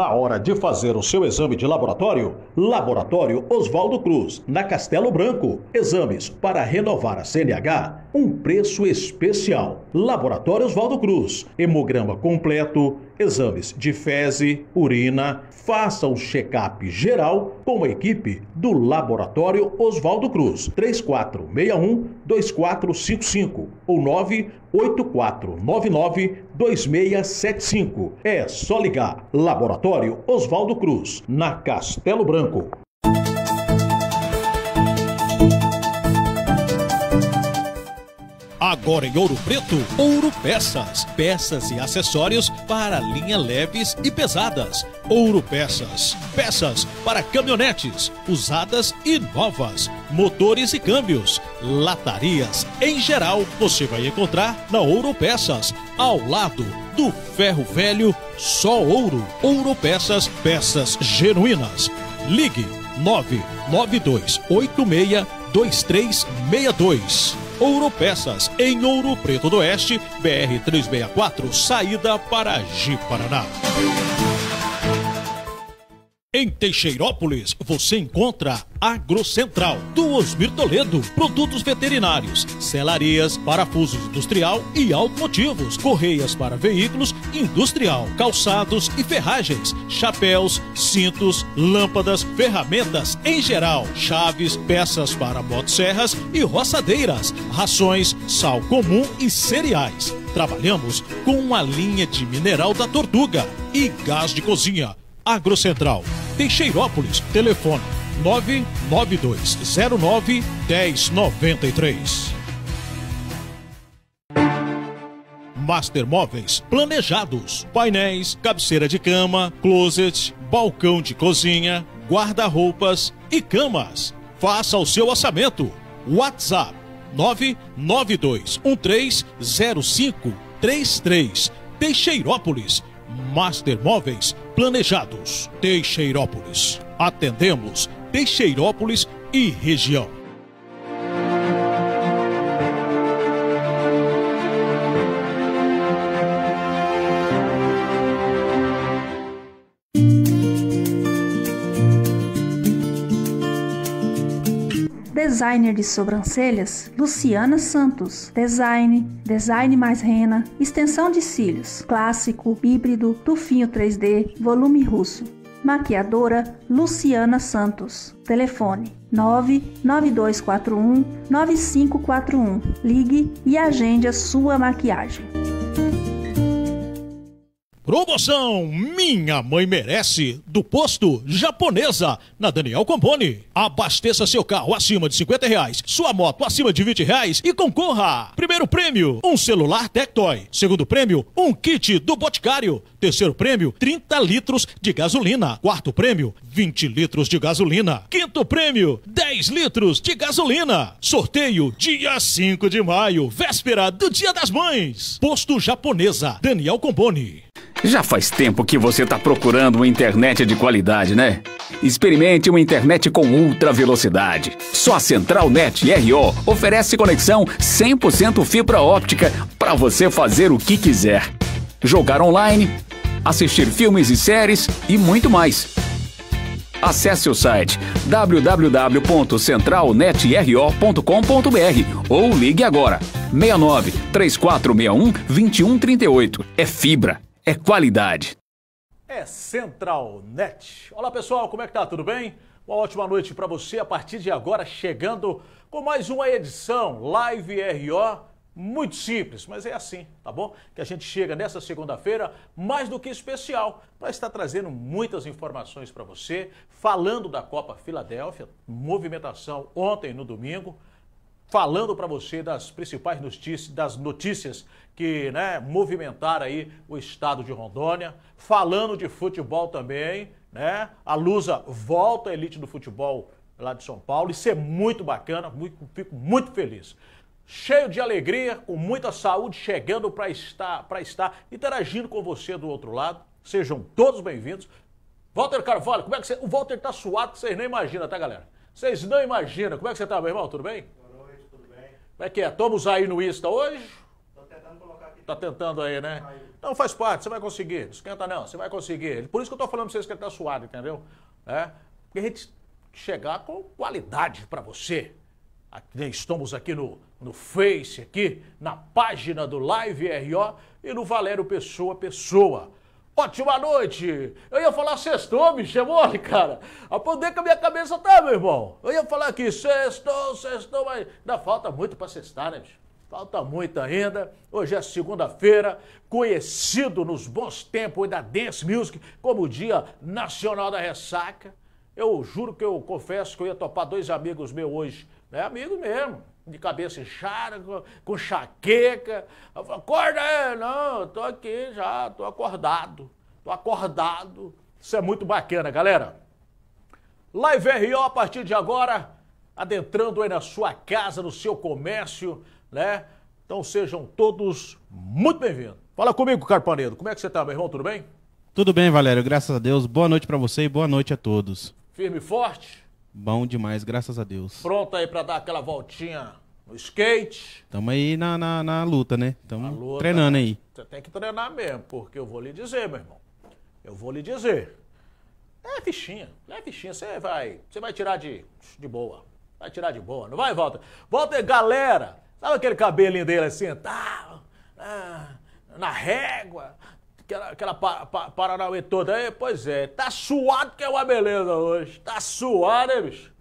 Na hora de fazer o seu exame de laboratório, Laboratório Oswaldo Cruz, na Castelo Branco. Exames para renovar a CNH um preço especial. Laboratório Oswaldo Cruz. Hemograma completo, exames de fezes, urina. Faça um check-up geral com a equipe do Laboratório Oswaldo Cruz. 3461-2455 ou 98499-2675. É só ligar. Laboratório Oswaldo Cruz, na Castelo Branco. Agora em Ouro Preto, Ouro Peças. Peças e acessórios para linha leves e pesadas. Ouro Peças. Peças para caminhonetes, usadas e novas. Motores e câmbios. Latarias. Em geral, você vai encontrar na Ouro Peças, ao lado do Ferro Velho, só ouro. Ouro Peças, peças genuínas. Ligue dois Ouro Peças, em Ouro Preto do Oeste, BR 364, saída para Ji Paraná. Em Teixeirópolis, você encontra Agrocentral, Central, Duos Toledo, produtos veterinários, selarias, parafusos industrial e automotivos, correias para veículos industrial, calçados e ferragens, chapéus, cintos, lâmpadas, ferramentas em geral, chaves, peças para motosserras e roçadeiras, rações, sal comum e cereais. Trabalhamos com uma linha de mineral da tortuga e gás de cozinha Agrocentral, Teixeirópolis, telefone 99209 1093. Master Móveis planejados, painéis, cabeceira de cama, closet, balcão de cozinha, guarda-roupas e camas. Faça o seu orçamento. WhatsApp 992130533 Teixeirópolis. Master Móveis planejados. Teixeirópolis. Atendemos Teixeirópolis e região. designer de sobrancelhas, Luciana Santos. Design, design mais rena, extensão de cílios, clássico, híbrido, tufinho 3D, volume russo. Maquiadora Luciana Santos. Telefone 99241 9541. Ligue e agende a sua maquiagem. Promoção Minha Mãe Merece, do posto japonesa, na Daniel Compone. Abasteça seu carro acima de 50 reais, sua moto acima de 20 reais e concorra. Primeiro prêmio, um celular Tectoy. Segundo prêmio, um kit do Boticário. Terceiro prêmio, 30 litros de gasolina. Quarto prêmio, 20 litros de gasolina. Quinto prêmio, 10 litros de gasolina. Sorteio dia 5 de maio, véspera do Dia das Mães. Posto japonesa, Daniel Compone. Já faz tempo que você está procurando uma internet de qualidade, né? Experimente uma internet com ultra velocidade. Só a Central Net RO oferece conexão 100% fibra óptica para você fazer o que quiser. Jogar online, assistir filmes e séries e muito mais. Acesse o site www.centralnetro.com.br ou ligue agora 69 3461 2138. É fibra é qualidade. É Central Net. Olá pessoal, como é que tá? Tudo bem? Uma ótima noite para você. A partir de agora, chegando com mais uma edição Live RO. Muito simples, mas é assim, tá bom? Que a gente chega nessa segunda-feira mais do que especial para estar trazendo muitas informações para você, falando da Copa Filadélfia, movimentação ontem no domingo, falando para você das principais notícias, das notícias que né, movimentaram aí o estado de Rondônia, falando de futebol também, né? A Lusa volta à elite do futebol lá de São Paulo, isso é muito bacana, muito, fico muito feliz. Cheio de alegria, com muita saúde, chegando para estar, para estar interagindo com você do outro lado. Sejam todos bem-vindos. Walter Carvalho, como é que você. O Walter tá suado vocês nem imaginam, tá, galera? Vocês não imaginam. Como é que você tá, meu irmão? Tudo bem? Como é que é? Estamos aí no Insta hoje? Estou tentando colocar aqui. Tá tentando aí, né? Então Não, faz parte, você vai conseguir. Esquenta não, você vai conseguir. Por isso que eu estou falando para vocês que ele tá suado, entendeu? É, porque a gente chegar com qualidade para você. Aqui, né, estamos aqui no, no Face, aqui, na página do Live RO e no Valério Pessoa Pessoa. Ótima noite! Eu ia falar sextou, bicho, é mole, cara. poder que a minha cabeça tá, meu irmão. Eu ia falar aqui sextou, sextou, mas ainda falta muito para sextar, né, bicho? Falta muito ainda. Hoje é segunda-feira, conhecido nos bons tempos da Dance Music como o Dia Nacional da Ressaca. Eu juro que eu confesso que eu ia topar dois amigos meus hoje, é Amigo mesmo de cabeça inchada, com, com chaqueca. Eu falei, acorda aí, não, tô aqui já, tô acordado, tô acordado. Isso é muito bacana, galera. Live RO a partir de agora, adentrando aí na sua casa, no seu comércio, né? Então sejam todos muito bem-vindos. Fala comigo, Carpaneiro, como é que você tá, meu irmão? Tudo bem? Tudo bem, Valério, graças a Deus. Boa noite para você e boa noite a todos. Firme e forte? Bom demais, graças a Deus. Pronto aí pra dar aquela voltinha no skate? Tamo aí na, na, na luta, né? Tamo luta, treinando né? aí. Você tem que treinar mesmo, porque eu vou lhe dizer, meu irmão. Eu vou lhe dizer. É fichinha, é fichinha. Você vai, você vai tirar de, de boa. Vai tirar de boa, não vai, volta aí, galera, sabe aquele cabelinho dele assim, tá? Ah, na régua, aquela, aquela pa, pa, Paranauê toda. aí é, pois é, tá suado que é uma beleza hoje. Tá suado, hein, bicho?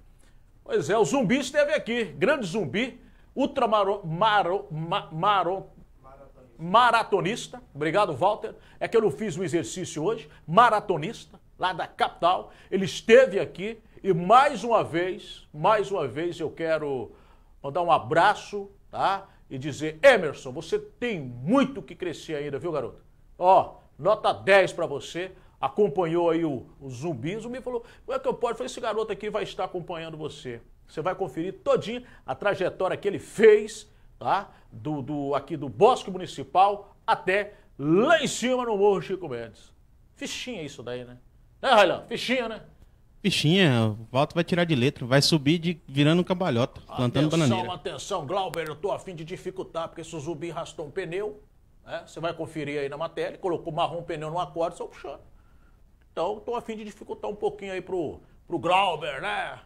Pois é, o zumbi esteve aqui. Grande zumbi, ultramaro, maro, ma, maro, maratonista. maratonista. Obrigado, Walter. É que eu não fiz o exercício hoje. Maratonista, lá da capital. Ele esteve aqui e mais uma vez, mais uma vez eu quero mandar um abraço, tá? E dizer, Emerson, você tem muito que crescer ainda, viu, garoto? Ó, Nota 10 para você. Acompanhou aí o, o zumbi. O zumbi falou: como é que eu posso? falei, esse garoto aqui vai estar acompanhando você. Você vai conferir todinho a trajetória que ele fez, tá? Do, do aqui do Bosque Municipal até lá em cima no Morro Chico Mendes. Fichinha isso daí, né? Né, Railão? Fichinha, né? Fichinha, o Walter vai tirar de letra, vai subir de, virando um cambalhota, plantando atenção, bananeira. Atenção, atenção, Glauber, eu tô afim de dificultar, porque esse zumbi rastou um pneu, né? Você vai conferir aí na matéria, colocou marrom pneu no acorde, só puxando. Então, estou a fim de dificultar um pouquinho aí pro, pro Glauber, né?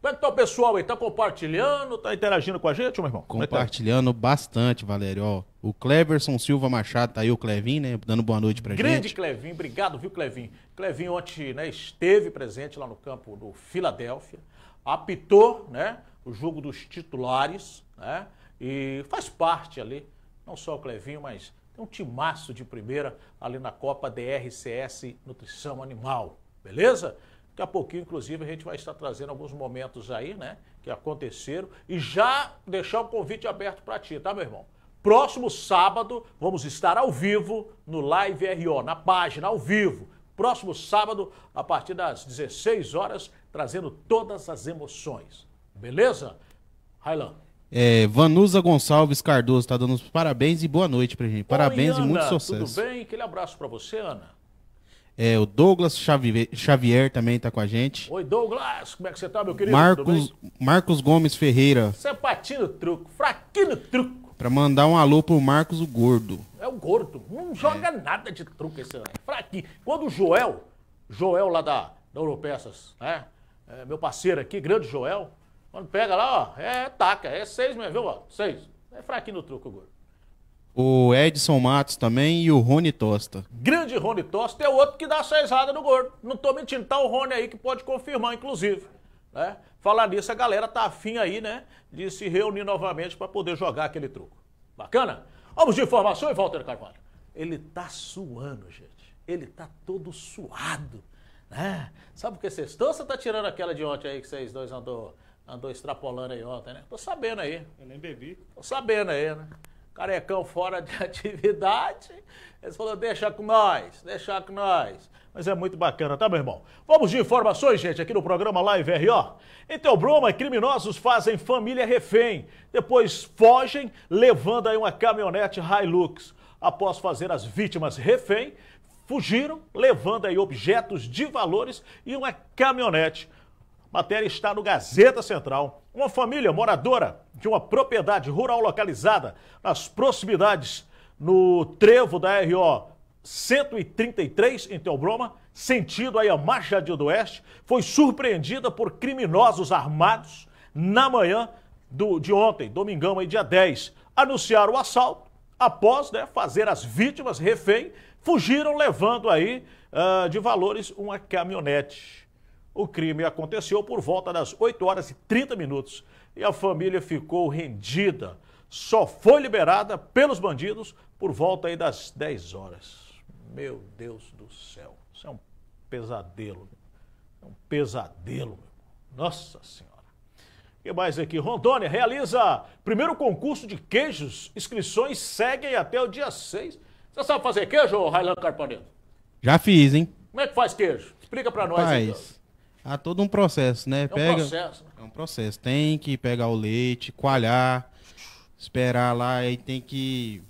Como é que tá o pessoal aí? Tá compartilhando? Tá interagindo com a gente, meu irmão? É tá? Compartilhando é bastante, Valério. Ó, o Cleverson Silva Machado tá aí, o Clevin, né? Dando boa noite pra Grande gente. Grande Clevin, obrigado, viu, Clevin? Clevin ontem né, esteve presente lá no campo do Filadélfia, apitou, né? O jogo dos titulares, né? E faz parte ali não só o Clevinho, mas tem um timaço de primeira ali na Copa DRCS Nutrição Animal, beleza? Daqui a pouquinho, inclusive, a gente vai estar trazendo alguns momentos aí, né, que aconteceram e já deixar o convite aberto para ti, tá, meu irmão? Próximo sábado vamos estar ao vivo no Live RO, na página ao vivo. Próximo sábado, a partir das 16 horas, trazendo todas as emoções. Beleza? Railan. É, Vanusa Gonçalves Cardoso está dando os parabéns e boa noite pra gente. Parabéns Oi, Ana, e muito sucesso. Tudo bem? Aquele abraço para você, Ana. É, o Douglas Xavier, também está com a gente. Oi, Douglas, como é que você está meu querido? Marcos, Marcos Gomes Ferreira. Você no é patinho truco, fraquinho truco. Para mandar um alô pro Marcos o Gordo. É o Gordo, não joga é. nada de truco esse ano. É fraquinho. Quando o Joel, Joel lá da, da Europeças, né? É, meu parceiro aqui, grande Joel, quando pega lá, ó, é, taca. É seis mesmo, viu? Ó, seis. É fraquinho no truco, gordo. O Edson Matos também e o Rony Tosta. Grande Rony Tosta é outro que dá seisada no gordo. Não tô mentindo, tá o Rony aí que pode confirmar, inclusive. Né? Falar nisso, a galera tá afim aí, né? De se reunir novamente para poder jogar aquele truco. Bacana? Vamos de informação Walter Carvalho. Ele tá suando, gente. Ele tá todo suado. Né? Sabe por que sextou? Você tá tirando aquela de ontem aí que vocês dois andou andou extrapolando aí ontem, né? Tô sabendo aí. Eu nem bebi. Tô sabendo aí, né? Carecão fora de atividade. Eles falou: deixa com nós, deixa com nós. Mas é muito bacana, tá, meu irmão? Vamos de informações, gente, aqui no programa Live RO. Em então, Telbroma, criminosos fazem família refém. Depois fogem, levando aí uma caminhonete Hilux. Após fazer as vítimas refém, fugiram, levando aí objetos de valores e uma caminhonete. Matéria está no Gazeta Central. Uma família moradora de uma propriedade rural localizada nas proximidades no trevo da RO 133 em Teobroma, sentido aí a Machadinho do Oeste, foi surpreendida por criminosos armados na manhã do, de ontem, domingão, aí, dia 10. Anunciaram o assalto, após né, fazer as vítimas refém, fugiram levando aí uh, de valores uma caminhonete. O crime aconteceu por volta das 8 horas e 30 minutos e a família ficou rendida. Só foi liberada pelos bandidos por volta aí das 10 horas. Meu Deus do céu, isso é um pesadelo. É um pesadelo. Nossa Senhora. O que mais aqui? Rondônia realiza primeiro concurso de queijos. Inscrições seguem até o dia 6. Você sabe fazer queijo, Railando Carpanelo? Já fiz, hein? Como é que faz queijo? Explica para nós. Rapaz, então. Há todo um processo, né? É Pega... um processo. Né? É um processo. Tem que pegar o leite, coalhar, esperar lá, e tem que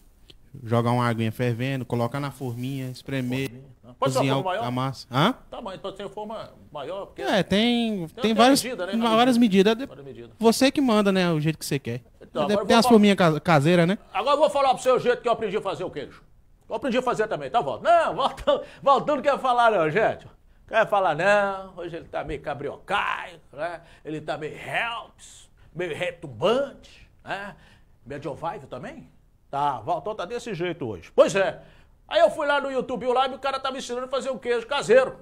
jogar uma aguinha fervendo, colocar na forminha, espremer. Forminha. Tá. Pode cozinhar ser maior? a massa. Hã? Tá, mas pode ser forma maior. Porque... É, tem, tem, tem várias, medida, né? várias, medidas. várias medidas. Você que manda, né? O jeito que você quer. Então, tem as falar... forminhas caseiras, né? Agora eu vou falar pro seu jeito que eu aprendi a fazer o queijo. Eu aprendi a fazer também, tá, Valdo? Não, Voltando que eu ia falar, não, gente. Quer falar, não, hoje ele está meio cabriocai, né? ele está meio helps, meio retumbante, né? Medio vibe também? Tá, voltou, tá desse jeito hoje. Pois é. Aí eu fui lá no YouTube Live e o cara tá me ensinando a fazer um queijo caseiro.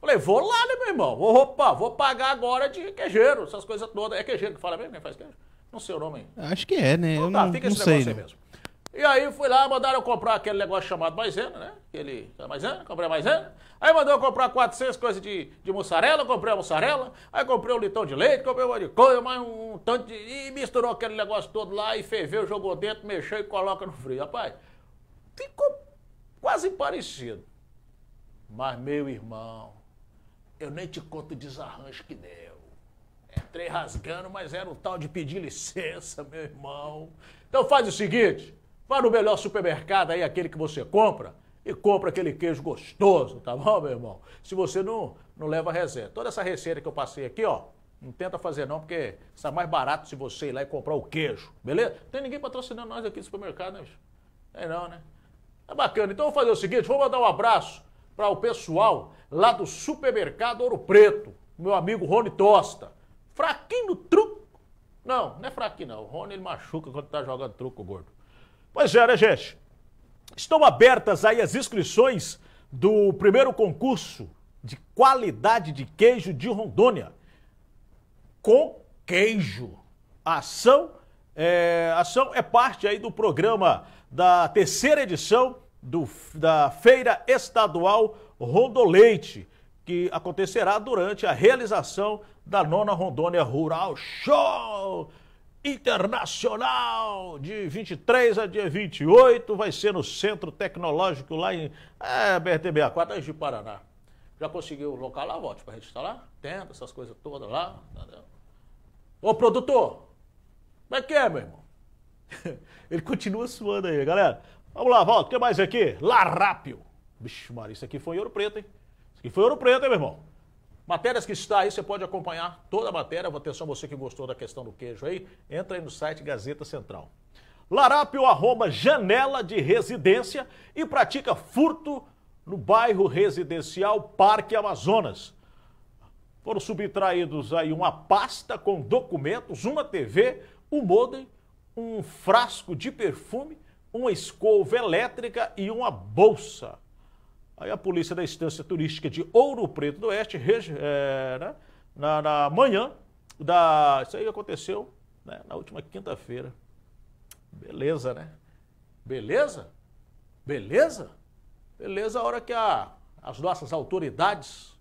Falei, vou lá, né, meu irmão? Opa, vou pagar agora de queijeiro, essas coisas todas. É queijeiro que fala mesmo quem né? faz queijo? Não sei o nome. Acho que é, né? Então, eu tá, não, fica não esse sei, negócio aí né? mesmo. E aí fui lá, mandaram comprar aquele negócio chamado maisena, né? Aquele é maisena, comprei maisena. Aí mandou comprar 400 coisas de, de mussarela, comprei a mussarela. Aí comprei um litão de leite, comprei um de coisa, mais um, um tanto de... E misturou aquele negócio todo lá e ferveu, jogou dentro, mexeu e coloca no frio. Rapaz, ficou quase parecido. Mas, meu irmão, eu nem te conto o desarranjo que deu. Entrei rasgando, mas era o tal de pedir licença, meu irmão. Então faz o seguinte... Vá no melhor supermercado aí, aquele que você compra, e compra aquele queijo gostoso, tá bom, meu irmão? Se você não, não leva resenha. Toda essa receita que eu passei aqui, ó, não tenta fazer não, porque está mais barato se você ir lá e comprar o queijo, beleza? Não tem ninguém patrocinando nós aqui no supermercado, né, bicho? É não, né? É bacana. Então vou fazer o seguinte, vou mandar um abraço para o pessoal lá do supermercado Ouro Preto, meu amigo Rony Tosta. Fraquinho no truco. Não, não é fraquinho não. O Rony ele machuca quando tá jogando truco, gordo. Pois é, né, gente? Estão abertas aí as inscrições do primeiro concurso de qualidade de queijo de Rondônia. Com queijo. A ação é, ação é parte aí do programa da terceira edição do, da Feira Estadual Rondoleite, que acontecerá durante a realização da nona Rondônia Rural Show Internacional de 23 a dia 28 vai ser no Centro Tecnológico lá em é, BRTBA, Quadras é de Paraná. Já conseguiu o local lá, volte para registrar, lá, tenta essas coisas todas lá. Ô produtor, como é que é, meu irmão? Ele continua suando aí, galera. Vamos lá, volta, o que mais aqui? Larápio. Bicho, Maria, isso aqui foi ouro preto, hein? Isso aqui foi ouro preto, hein, meu irmão? Matérias que está aí, você pode acompanhar toda a matéria. Atenção, você que gostou da questão do queijo aí, entra aí no site Gazeta Central. Larápio arromba janela de residência e pratica furto no bairro residencial Parque Amazonas. Foram subtraídos aí uma pasta com documentos, uma TV, um modem, um frasco de perfume, uma escova elétrica e uma bolsa. Aí a polícia da instância turística de Ouro Preto do Oeste, é, né, na, na, manhã da. Isso aí aconteceu né, na última quinta-feira. Beleza, né? Beleza? Beleza? Beleza a hora que a, as nossas autoridades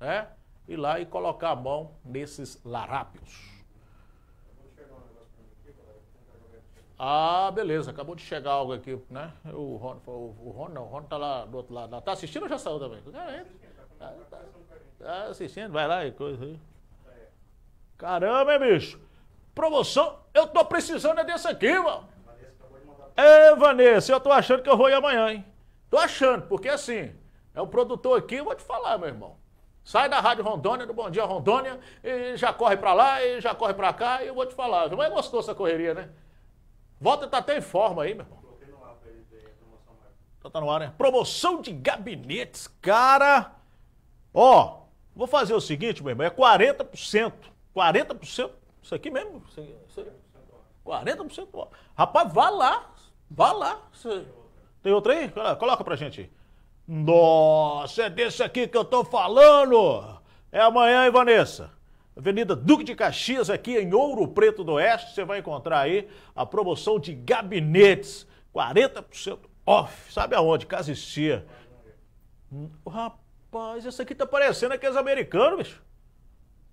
né, ir lá e colocar a mão nesses larápios. Ah, beleza, acabou de chegar algo aqui, né? O Ron, o, Ron não, o Ron tá lá do outro lado. Tá assistindo ou já saiu também? tá, tá, tá, assistindo, vai lá e coisa aí. Caramba, hein, bicho? Promoção, eu tô precisando é dessa aqui, mano. É, Vanessa, eu tô achando que eu vou ir amanhã, hein? Tô achando, porque assim, é o produtor aqui, eu vou te falar, meu irmão. Sai da Rádio Rondônia, do Bom Dia Rondônia, e já corre pra lá, e já corre pra cá, e eu vou te falar. Mas é gostoso essa correria, né? Volta, tá até em forma aí, meu irmão. Tá, tá no ar, né? Promoção de gabinetes, cara. Ó, vou fazer o seguinte, meu irmão, é 40%. 40%, isso aqui mesmo. Isso aqui, isso aqui. 40% Rapaz, vá lá. Vá lá. Tem outra aí? Coloca pra gente. Nossa, é desse aqui que eu tô falando. É amanhã, hein, Vanessa? Avenida Duque de Caxias, aqui em Ouro Preto do Oeste, você vai encontrar aí a promoção de gabinetes, 40% off, sabe aonde? Casistia. Hum, rapaz, esse aqui tá parecendo aqueles americanos, bicho.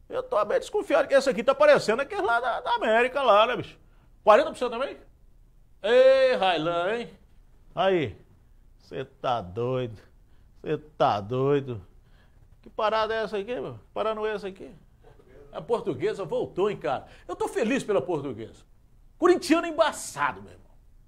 Eu tô meio desconfiado que esse aqui tá parecendo aqueles lá da, da América, lá, né, bicho? 40% também? Ei, Railan, hein? Aí, você tá doido, você tá doido. Que parada é essa aqui, meu? Que parada não é essa aqui? A portuguesa voltou, hein, cara? Eu tô feliz pela portuguesa. Corintiano é embaçado, meu irmão.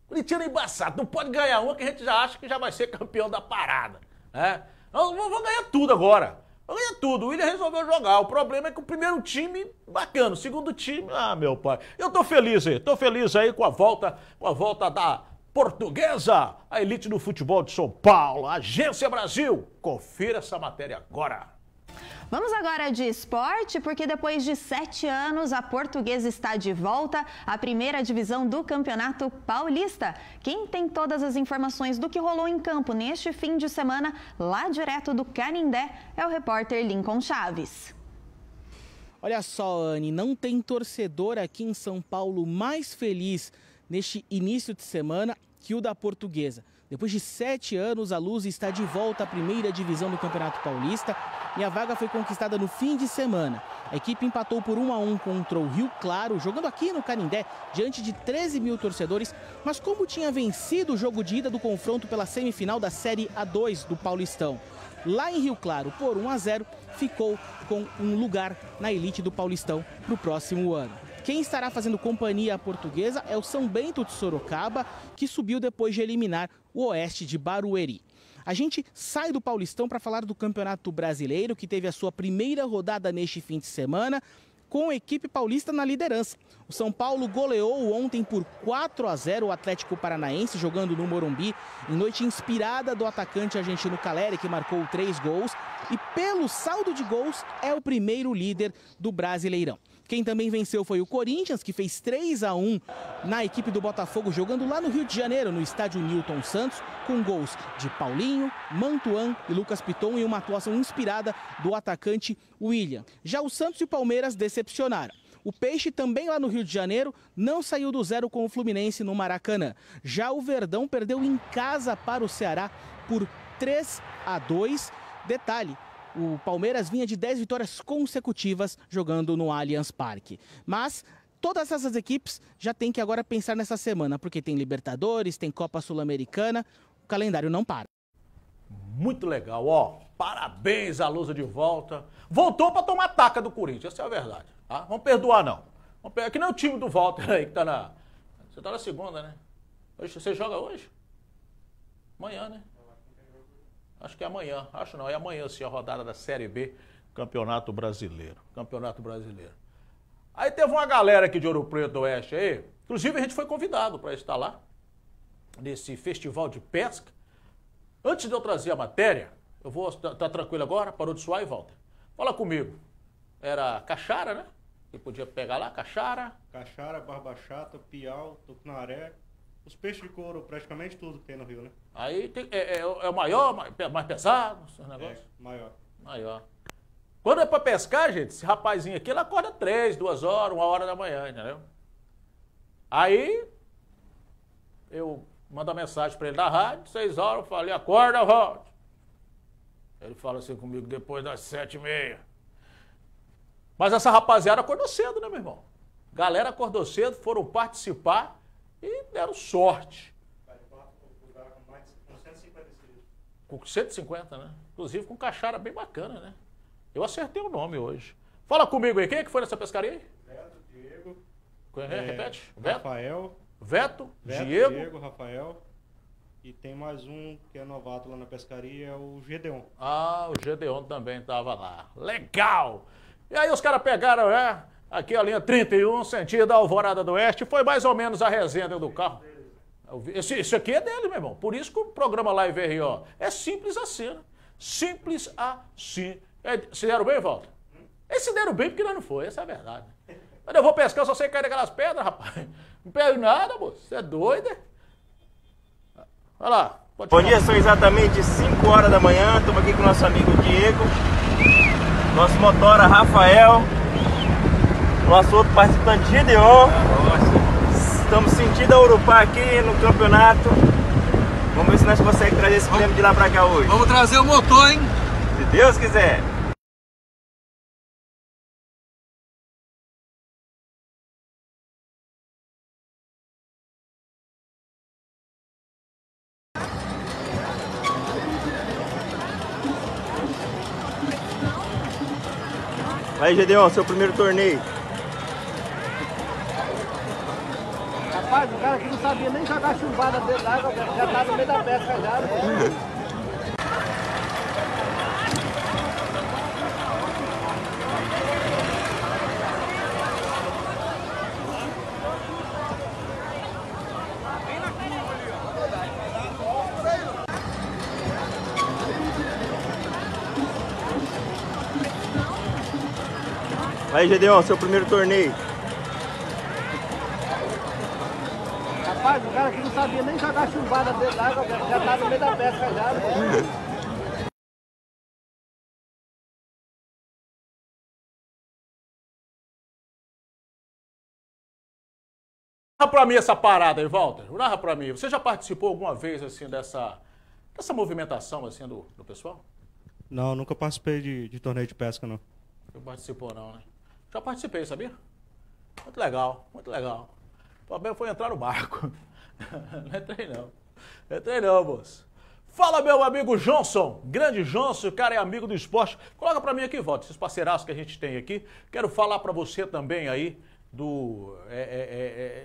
Corintiano é embaçado. Não pode ganhar uma que a gente já acha que já vai ser campeão da parada. Né? Vamos ganhar tudo agora. Vamos ganhar tudo. O William resolveu jogar. O problema é que o primeiro time, bacana. O segundo time, ah, meu pai. Eu tô feliz aí. Tô feliz aí com a volta, com a volta da portuguesa, a elite do futebol de São Paulo, Agência Brasil. Confira essa matéria agora. Vamos agora de esporte, porque depois de sete anos, a portuguesa está de volta à primeira divisão do Campeonato Paulista. Quem tem todas as informações do que rolou em campo neste fim de semana, lá direto do Canindé, é o repórter Lincoln Chaves. Olha só, Anne, não tem torcedor aqui em São Paulo mais feliz neste início de semana que o da portuguesa. Depois de sete anos, a Luz está de volta à primeira divisão do Campeonato Paulista e a vaga foi conquistada no fim de semana. A equipe empatou por 1 a 1 contra o Rio Claro, jogando aqui no Canindé, diante de 13 mil torcedores. Mas como tinha vencido o jogo de ida do confronto pela semifinal da Série A2 do Paulistão, lá em Rio Claro, por 1 a 0, ficou com um lugar na elite do Paulistão para o próximo ano. Quem estará fazendo companhia à portuguesa é o São Bento de Sorocaba, que subiu depois de eliminar o oeste de Barueri. A gente sai do Paulistão para falar do Campeonato Brasileiro, que teve a sua primeira rodada neste fim de semana, com a equipe paulista na liderança. O São Paulo goleou ontem por 4 a 0 o Atlético Paranaense, jogando no Morumbi, em noite inspirada do atacante argentino Caleri, que marcou três gols, e pelo saldo de gols é o primeiro líder do Brasileirão. Quem também venceu foi o Corinthians, que fez 3 a 1 na equipe do Botafogo, jogando lá no Rio de Janeiro, no estádio Newton Santos, com gols de Paulinho, Mantuan e Lucas Piton e uma atuação inspirada do atacante William. Já o Santos e o Palmeiras decepcionaram. O Peixe também lá no Rio de Janeiro não saiu do zero com o Fluminense no Maracanã. Já o Verdão perdeu em casa para o Ceará por 3 a 2. Detalhe, o Palmeiras vinha de 10 vitórias consecutivas jogando no Allianz Parque. Mas todas essas equipes já têm que agora pensar nessa semana, porque tem Libertadores, tem Copa Sul-Americana, o calendário não para. Muito legal, ó. Parabéns à Lusa de volta. Voltou para tomar taca do Corinthians, essa é a verdade. Tá? Vamos perdoar, não. Vamos per... É que nem o time do Walter aí que tá na. Você tá na segunda, né? você joga hoje? Amanhã, né? acho que é amanhã, acho não, é amanhã sim, a rodada da Série B, Campeonato Brasileiro. Campeonato Brasileiro. Aí teve uma galera aqui de Ouro Preto do Oeste aí, inclusive a gente foi convidado para estar lá, nesse festival de pesca. Antes de eu trazer a matéria, eu vou, tá, tá tranquilo agora? Parou de suar e volta. Fala comigo. Era Caixara, né? Que podia pegar lá, Caixara. Caixara, Barba Chata, Piau, Tucunaré, os peixes de couro, praticamente tudo que tem no rio, né? Aí tem, é, é, é o maior, é mais pesado, esse negócio? É, maior. Maior. Quando é para pescar, gente, esse rapazinho aqui, ele acorda três, duas horas, uma hora da manhã, entendeu? Aí, eu mando a mensagem para ele da rádio, seis horas, eu falei, acorda, volte. Ele fala assim comigo depois das sete e meia. Mas essa rapaziada acordou cedo, né, meu irmão? Galera acordou cedo, foram participar e deram sorte. Com 150, né? Inclusive com caixara bem bacana, né? Eu acertei o nome hoje. Fala comigo aí, quem é que foi nessa pescaria aí? Veto, Diego. É, repete. Rafael. Veto, Veto Diego. Diego, Rafael. E tem mais um que é novato lá na pescaria, é o Gedeon. Ah, o Gedeon também estava lá. Legal! E aí os caras pegaram, é, Aqui a linha 31, sentido da Alvorada do Oeste. Foi mais ou menos a resenha do carro. Esse, isso aqui é dele, meu irmão. Por isso que o programa Live RO é simples assim. Né? Simples assim. É, se deram bem, Walter? Eles se deram bem porque nós não foi, essa é a verdade. Mas eu vou pescar, eu só sei cair naquelas pedras, rapaz. Não pego nada, moço. Você é doido, é? Olha lá. Bom dia, são exatamente 5 horas da manhã. Estamos aqui com o nosso amigo Diego, nosso motora Rafael nosso outro participante Gideon. Estamos sentindo a Urupá aqui no campeonato. Vamos ver se nós conseguimos trazer esse prêmio de lá pra cá hoje. Vamos trazer o motor, hein? Se Deus quiser. Aí, Gedeon, seu primeiro torneio. Rapaz, o cara que não sabia nem jogar chumbada dentro da água, já tá no meio da pesca já. Né? Aí, Gedeon, seu primeiro torneio. cara que não sabia nem jogar chumbada dentro água já tá no meio da pesca já. Né? Narra pra mim essa parada aí, Walter. Narra pra mim. Você já participou alguma vez, assim, dessa, dessa movimentação, assim, do, do pessoal? Não, nunca participei de, de torneio de pesca, não. Não participou, não, né? Já participei, sabia? Muito legal, muito legal. O problema foi entrar no barco. não é trem não. é trem não, moço. Fala, meu amigo Johnson. Grande Johnson, o cara é amigo do esporte. Coloca para mim aqui, volta, esses parceiraços que a gente tem aqui. Quero falar para você também aí do, é, é,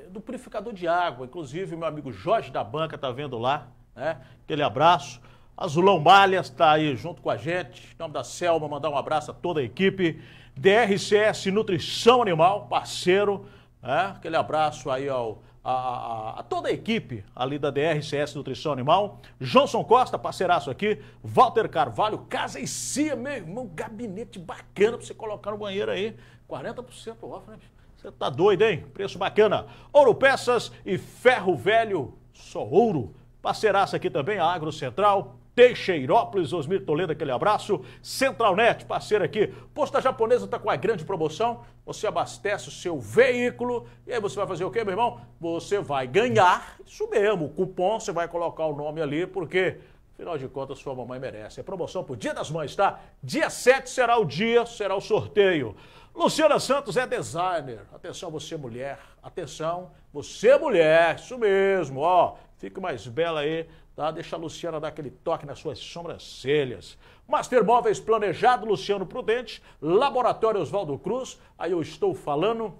é, é, do purificador de água. Inclusive, meu amigo Jorge da Banca tá vendo lá, né? Aquele abraço. Azulão Malhas está aí junto com a gente. Em nome da Selma, mandar um abraço a toda a equipe. DRCS Nutrição Animal, parceiro. Né? Aquele abraço aí ao a, a, a, toda a equipe ali da DRCS Nutrição Animal. Johnson Costa, parceiraço aqui. Walter Carvalho, Casa em si, meu irmão. Gabinete bacana pra você colocar no banheiro aí. 40% off, né? Você tá doido, hein? Preço bacana. Ouro Peças e Ferro Velho, só ouro. Parceiraço aqui também, a Agro Central. Teixeirópolis, Osmir Toledo, aquele abraço. Centralnet, parceiro aqui. Posta Japonesa está com a grande promoção. Você abastece o seu veículo e aí você vai fazer o quê, meu irmão? Você vai ganhar, isso mesmo, o cupom, você vai colocar o nome ali, porque Afinal de contas, sua mamãe merece. É promoção pro Dia das Mães, tá? Dia 7 será o dia, será o sorteio. Luciana Santos é designer. Atenção, você mulher. Atenção, você mulher. Isso mesmo, ó. Fique mais bela aí Tá? Deixa a Luciana dar aquele toque nas suas sobrancelhas. Master Móveis Planejado, Luciano Prudente, Laboratório Oswaldo Cruz. Aí eu estou falando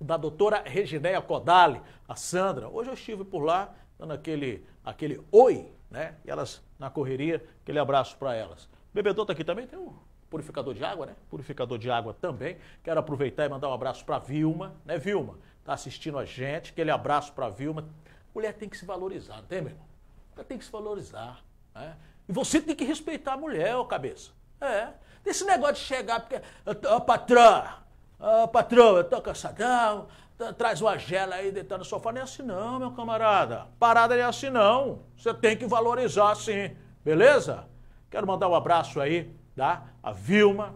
da doutora Regineia Codali, a Sandra. Hoje eu estive por lá dando aquele, aquele oi, né? E elas na correria, aquele abraço para elas. Bebedouro tá aqui também, tem um purificador de água, né? Purificador de água também. Quero aproveitar e mandar um abraço para Vilma, né, Vilma? Tá assistindo a gente, aquele abraço para Vilma. Mulher tem que se valorizar, não tem, meu irmão? tem que se valorizar. Né? E você tem que respeitar a mulher, ô cabeça. É. Esse negócio de chegar, porque. Ô, patrão, ô, patrão, eu tô cansadão, tá, traz uma gela aí deitando no sofá. Não é assim, não, meu camarada. Parada não é assim, não. Você tem que valorizar, sim. Beleza? Quero mandar um abraço aí, tá? A Vilma.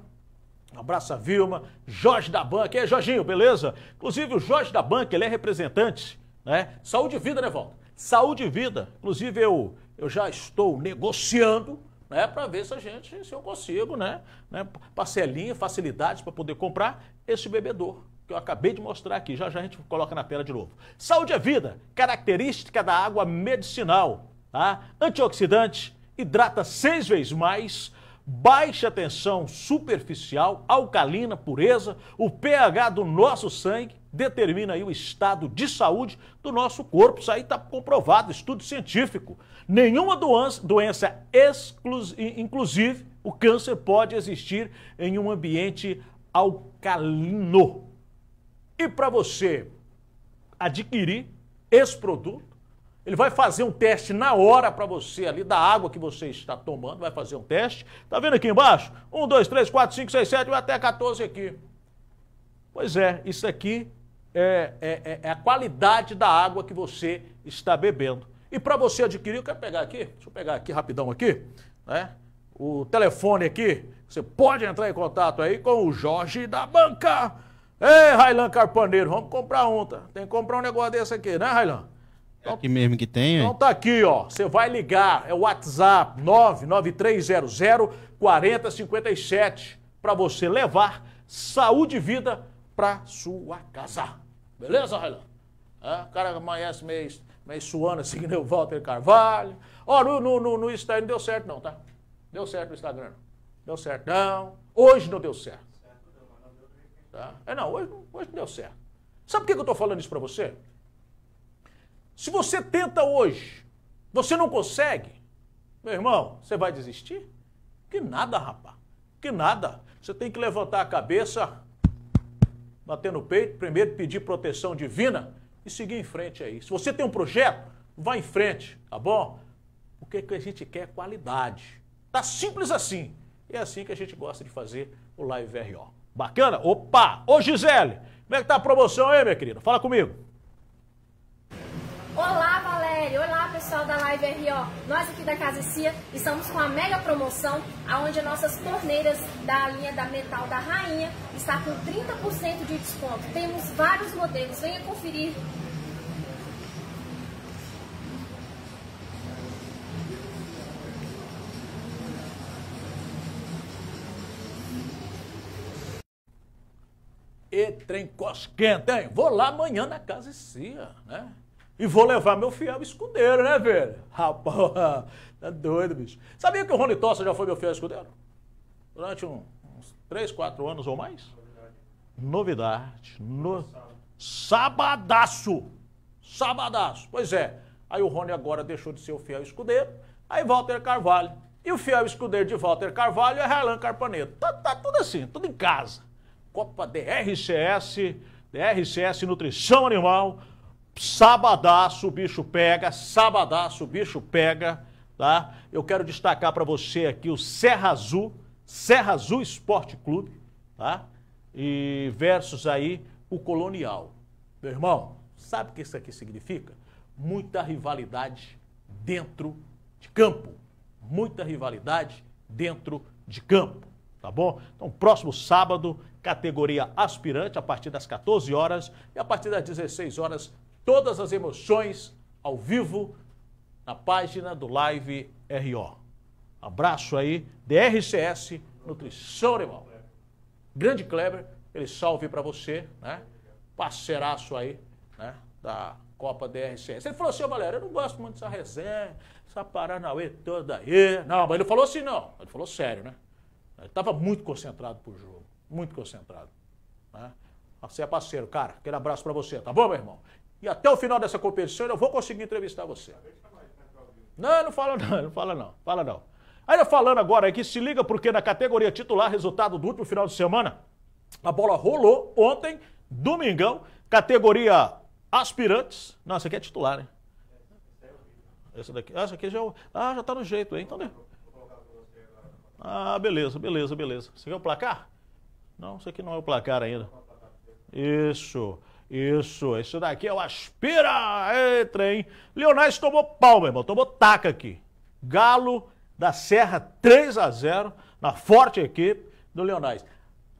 Um abraço a Vilma, Jorge da Banca. E aí, Jorginho, beleza? Inclusive, o Jorge da Banca, ele é representante, né? Saúde e vida, né, Volta? saúde e vida. Inclusive, eu, eu já estou negociando né, para ver se a gente, se eu consigo, né, né parcelinha, facilidades para poder comprar esse bebedor que eu acabei de mostrar aqui. Já já a gente coloca na tela de novo. Saúde e vida, característica da água medicinal, tá? Antioxidante, hidrata seis vezes mais, baixa tensão superficial, alcalina, pureza, o pH do nosso sangue determina aí o estado de saúde do nosso corpo. Isso aí está comprovado, estudo científico. Nenhuma doença, doença inclusive o câncer, pode existir em um ambiente alcalino. E para você adquirir esse produto, ele vai fazer um teste na hora para você ali da água que você está tomando, vai fazer um teste. Tá vendo aqui embaixo? 1, 2, 3, 4, 5, 6, 7, vai até 14 aqui. Pois é, isso aqui é, é, é, é a qualidade da água que você está bebendo. E para você adquirir, eu quero pegar aqui, deixa eu pegar aqui rapidão aqui, né? O telefone aqui, você pode entrar em contato aí com o Jorge da Banca. Ei, Railan Carpaneiro, vamos comprar um, tá? Tem que comprar um negócio desse aqui, né, Railan? Então, é aqui mesmo que tem, Então tá aqui, ó. Você vai ligar, é o WhatsApp 99300 4057 para você levar saúde e vida para sua casa. Beleza, Railan? É, o cara amanhece meio, meio suando assim, que o Walter Carvalho. Ó, no, no, no, no Instagram não deu certo não, tá? Deu certo no Instagram Deu certo não. Hoje não deu certo. Tá? É não, hoje, hoje não deu certo. Sabe por que eu estou falando isso para você? Se você tenta hoje, você não consegue, meu irmão, você vai desistir? Que nada, rapaz. Que nada. Você tem que levantar a cabeça, bater no peito, primeiro pedir proteção divina e seguir em frente aí. Se você tem um projeto, vá em frente, tá bom? O que, é que a gente quer qualidade. Tá simples assim. É assim que a gente gosta de fazer o Live RO. Bacana? Opa! Ô Gisele, como é que tá a promoção aí, minha querida? Fala comigo. Olá, Valéria. Olá, pessoal da Live RO. Nós aqui da Casa Cia estamos com a mega promoção, onde nossas torneiras da linha da Metal da Rainha está com 30% de desconto. Temos vários modelos, venha conferir. E trem cosquenta, hein? Vou lá amanhã na Casa Cia, né? E vou levar meu fiel escudeiro, né, velho? Rapaz, tá doido, bicho. Sabia que o Rony Tossa já foi meu fiel escudeiro? Durante um, uns 3, 4 anos ou mais? Novidade. No... Sabadaço. Sabadaço. Pois é. Aí o Rony agora deixou de ser o fiel escudeiro. Aí Walter Carvalho. E o fiel escudeiro de Walter Carvalho é Raylan Carpaneto. Tá, tá tudo assim, tudo em casa. Copa DRCS, DRCS Nutrição Animal Sabadaço o bicho pega, sabadaço o bicho pega, tá? Eu quero destacar para você aqui o Serra Azul, Serra Azul Esporte Clube, tá? E versus aí o Colonial. Meu irmão, sabe o que isso aqui significa? Muita rivalidade dentro de campo. Muita rivalidade dentro de campo, tá bom? Então, próximo sábado, categoria aspirante, a partir das 14 horas e a partir das 16 horas, todas as emoções ao vivo na página do Live RO. Abraço aí, DRCS, Nutrição Animal. Grande Kleber, ele salve para você, né? Parceiraço aí, né? Da Copa DRCS. Ele falou assim, oh, Valério, eu não gosto muito dessa resenha, essa Paranauê toda aí. Não, mas ele falou assim, não. Ele falou sério, né? Ele tava muito concentrado pro jogo, muito concentrado. Né? Você é parceiro, cara. Aquele abraço para você, tá bom, meu irmão? E até o final dessa competição eu vou conseguir entrevistar você. Não, não fala não, não fala não, fala não. Ainda falando agora aqui, se liga porque na categoria titular, resultado do último final de semana, a bola rolou ontem, domingão, categoria aspirantes. Não, essa aqui é titular, né? Essa daqui, essa aqui já, é ah, já tá no jeito, hein? Então, né? Ah, beleza, beleza, beleza. Você quer o placar? Não, isso aqui não é o placar ainda. Isso. Isso, isso daqui é o aspira, entra, hein? Leonais tomou pau, meu irmão, tomou taca aqui. Galo da Serra 3 a 0 na forte equipe do Leonais.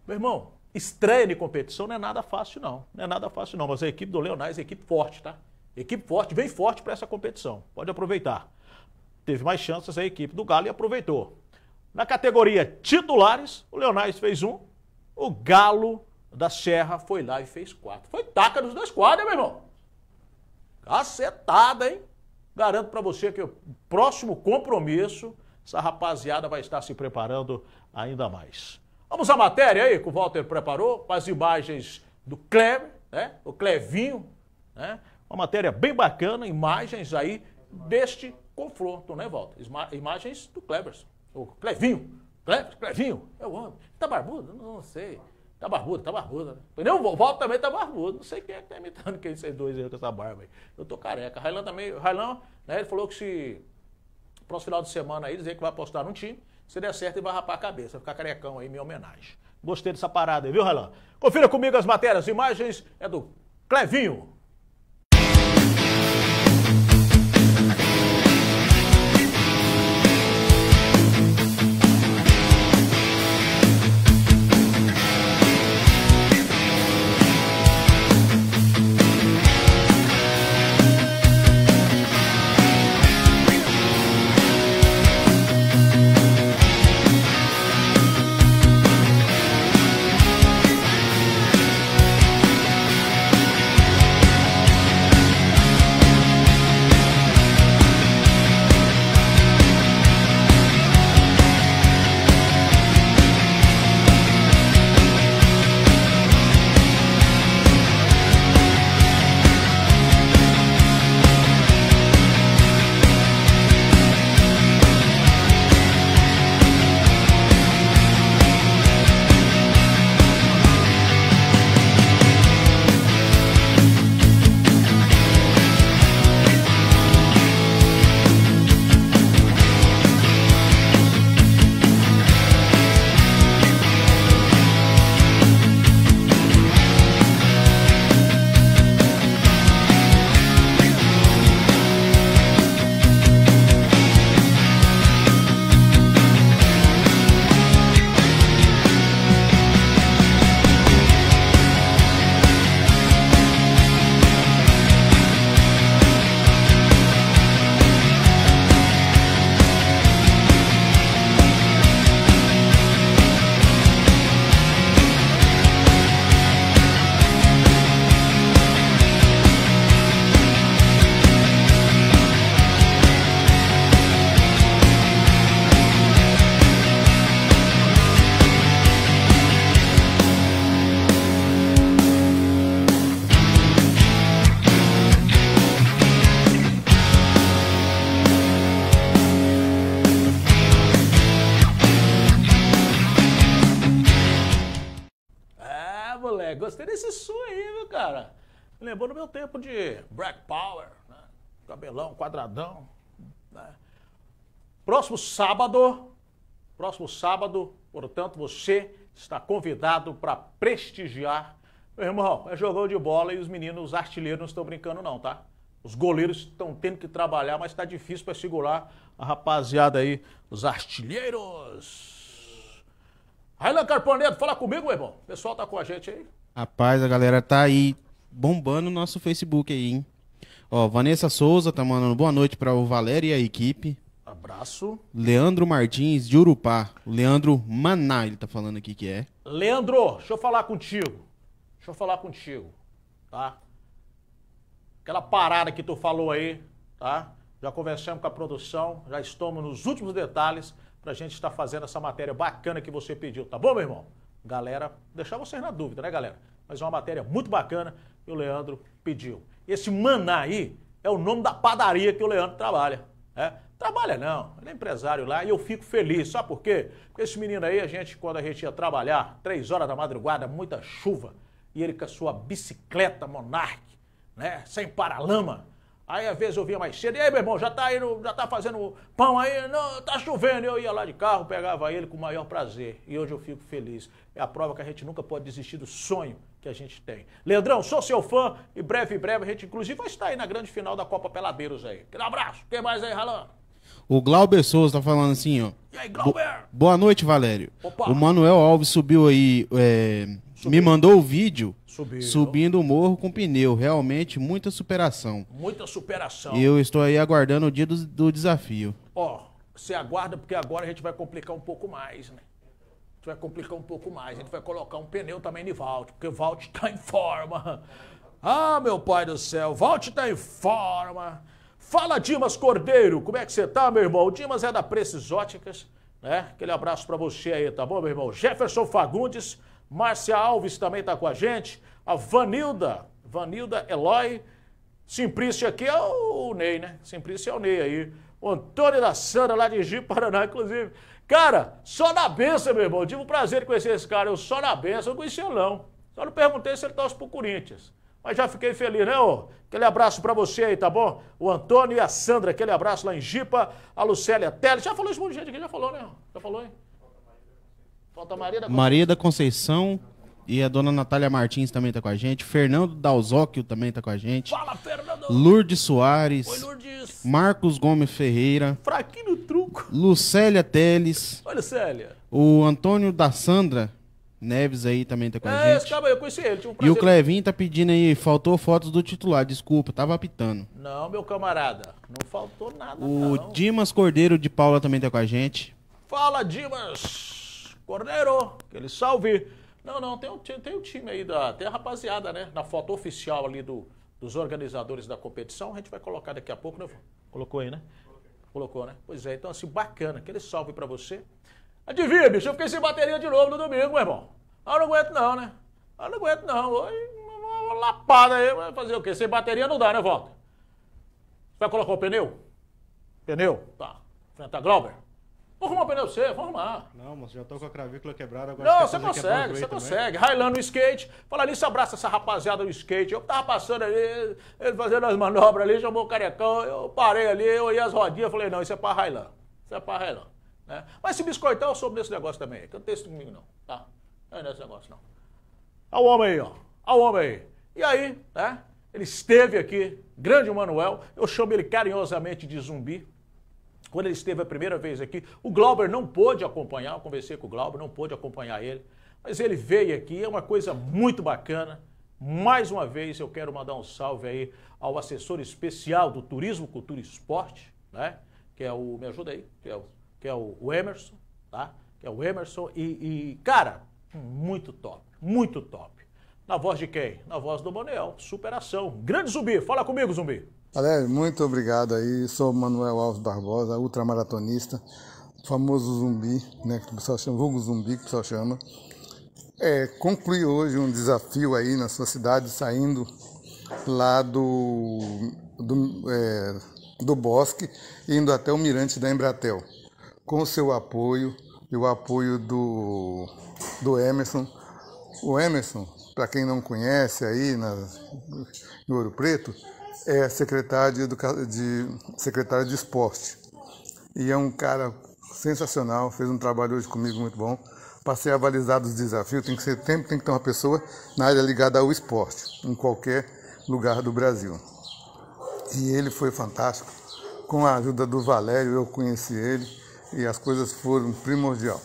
Meu irmão, estreia de competição não é nada fácil não, não é nada fácil não, mas a equipe do Leonais é equipe forte, tá? Equipe forte, vem forte para essa competição, pode aproveitar. Teve mais chances a equipe do Galo e aproveitou. Na categoria titulares, o Leonais fez um, o Galo da Serra foi lá e fez quatro. Foi taca dos dois quadros, meu irmão. Cacetada, hein? Garanto para você que o próximo compromisso, essa rapaziada vai estar se preparando ainda mais. Vamos à matéria aí que o Walter preparou, com as imagens do Kleber, né? O Clevinho, né? Uma matéria bem bacana, imagens aí deste confronto, né, Walter? Isma imagens do Cleberson, o Clevinho. Kleber, Clevinho, é o homem. Tá barbudo? Não sei. Tá barbudo, tá barbudo, né? Entendeu? O Volta também tá barbudo. Não sei quem é que tá imitando quem vocês dois aí com essa barba aí. Eu tô careca. Railan também. Railan, né, ele falou que se. Próximo final de semana aí, dizer que vai apostar num time. Se der certo, ele vai rapar a cabeça, ficar carecão aí, minha homenagem. Gostei dessa parada aí, viu, Railan? Confira comigo as matérias, imagens é do Clevinho. meu tempo de Black Power, né? cabelão quadradão. Né? Próximo sábado, próximo sábado, portanto, você está convidado para prestigiar. Meu irmão, é jogão de bola e os meninos os artilheiros não estão brincando não, tá? Os goleiros estão tendo que trabalhar, mas está difícil para segurar a rapaziada aí, os artilheiros. Railan Carponeto, fala comigo, meu irmão. O pessoal tá com a gente aí? Rapaz, a galera tá aí bombando o nosso Facebook aí, hein? Ó, Vanessa Souza tá mandando boa noite para o Valério e a equipe. Abraço. Leandro Martins de Urupá. Leandro Maná, ele tá falando aqui que é. Leandro, deixa eu falar contigo. Deixa eu falar contigo, tá? Aquela parada que tu falou aí, tá? Já conversamos com a produção, já estamos nos últimos detalhes pra gente estar fazendo essa matéria bacana que você pediu, tá bom, meu irmão? Galera, deixar vocês na dúvida, né, galera? mas é uma matéria muito bacana que o Leandro pediu. Esse aí é o nome da padaria que o Leandro trabalha. Né? Trabalha não, ele é empresário lá e eu fico feliz. Sabe por quê? Porque esse menino aí, a gente, quando a gente ia trabalhar, três horas da madrugada, muita chuva, e ele com a sua bicicleta Monarch, né? Sem paralama. Aí às vezes eu via mais cedo, e aí, meu irmão, já tá aí, já tá fazendo pão aí? Não, tá chovendo. Eu ia lá de carro, pegava ele com o maior prazer. E hoje eu fico feliz. É a prova que a gente nunca pode desistir do sonho que a gente tem. Leandrão, sou seu fã e breve, breve a gente inclusive vai estar aí na grande final da Copa Peladeiros aí. Um abraço. Quem mais aí, Ralan? O Glauber Souza tá falando assim, ó. E aí, Glauber? Bo boa noite, Valério. Opa. O Manuel Alves subiu aí, é, subiu. me mandou o vídeo subiu. subindo o morro com pneu. Realmente, muita superação. Muita superação. E eu estou aí aguardando o dia do, do desafio. Ó, você aguarda porque agora a gente vai complicar um pouco mais, né? gente vai complicar um pouco mais. A gente vai colocar um pneu também de Valt, porque Valt está em forma. Ah, meu pai do céu, Valt está em forma. Fala, Dimas Cordeiro, como é que você tá, meu irmão? O Dimas é da Precisóticas Óticas, né? Aquele abraço para você aí, tá bom, meu irmão? Jefferson Fagundes, Márcia Alves também tá com a gente, a Vanilda, Vanilda Eloy, Simplício aqui é o Ney, né? Simplício é o Ney aí. O Antônio da Sandra, lá de Gi, Paraná, inclusive. Cara, só na benção, meu irmão. Eu tive o prazer de conhecer esse cara. Eu só na benção, eu conhecia não. Só não perguntei se ele torce pro Corinthians. Mas já fiquei feliz, né, ô? Aquele abraço para você aí, tá bom? O Antônio e a Sandra, aquele abraço lá em Gipa A Lucélia Teles. Já falou isso muito gente aqui, já falou, né? Já falou, hein? Falta Maria da Conceição. Maria da Conceição. E a dona Natália Martins também está com a gente. Fernando Dalzóquio também está com a gente. Fala, Fernando! Lourdes Soares. Oi, Lourdes. Marcos Gomes Ferreira. Fraquinho truco. Lucélia Teles. Olha, Célia. O Antônio da Sandra Neves aí também está com a é, gente. é, esse Calma, eu conheci ele. Um e o Clevin tá pedindo aí, faltou fotos do titular, desculpa, tava apitando. Não, meu camarada, não faltou nada. O não. Dimas Cordeiro de Paula também está com a gente. Fala, Dimas Cordeiro, que ele salve. Não, não, tem o, tem time aí, da, tem a rapaziada, né? Na foto oficial ali do, dos organizadores da competição, a gente vai colocar daqui a pouco, né? Colocou aí, né? Colocou, né? Pois é, então assim, bacana. Aquele salve para você. Adivinha, bicho, eu fiquei sem bateria de novo no domingo, meu irmão. Ah, não aguento não, né? Ah, não aguento não. Hoje, uma lapada aí, vai fazer o quê? Sem bateria não dá, né, Volta? Você vai colocar o pneu? Pneu? Tá. Enfrentar Glauber? Vou arrumar o pneu C, vou arrumar. Não, moço, já tô com a cravícula quebrada agora. Não, você consegue, você consegue. Railando o skate, fala ali, se abraça essa rapaziada do skate. Eu tava passando ali, ele fazendo as manobras ali, chamou o carecão, eu parei ali, eu olhei as rodinhas, falei, não, isso é pra Railan. Isso é pra Railan. Né? Mas se biscoitar, eu soube desse negócio também, que eu não tenho isso comigo não, tá? Não é desse negócio não. Olha o homem aí, ó. Olha o homem aí. E aí, né? Ele esteve aqui, grande Manuel, eu chamo ele carinhosamente de zumbi, quando ele esteve a primeira vez aqui, o Glauber não pôde acompanhar, eu conversei com o Glauber, não pôde acompanhar ele, mas ele veio aqui, é uma coisa muito bacana. Mais uma vez eu quero mandar um salve aí ao assessor especial do Turismo, Cultura e Esporte, né? Que é o. Me ajuda aí, que é o, que é o Emerson, tá? Que é o Emerson. E, e, cara, muito top, muito top. Na voz de quem? Na voz do Bonel. Superação. Grande zumbi, fala comigo, zumbi. Valério, muito obrigado aí. Sou Manuel Alves Barbosa, ultramaratonista, famoso zumbi, né? Que o pessoal chama, vulgo zumbi, que o pessoal chama. É, conclui hoje um desafio aí na sua cidade, saindo lá do, do, é, do bosque, indo até o mirante da Embratel. Com o seu apoio e o apoio do, do Emerson. O Emerson, para quem não conhece aí na, em Ouro Preto, é secretário de, educa... de secretário de esporte. E é um cara sensacional, fez um trabalho hoje comigo muito bom. Passei a avalizar os desafios, tem que ser tempo, tem que ter uma pessoa na área ligada ao esporte, em qualquer lugar do Brasil. E ele foi fantástico. Com a ajuda do Valério, eu conheci ele e as coisas foram primordial.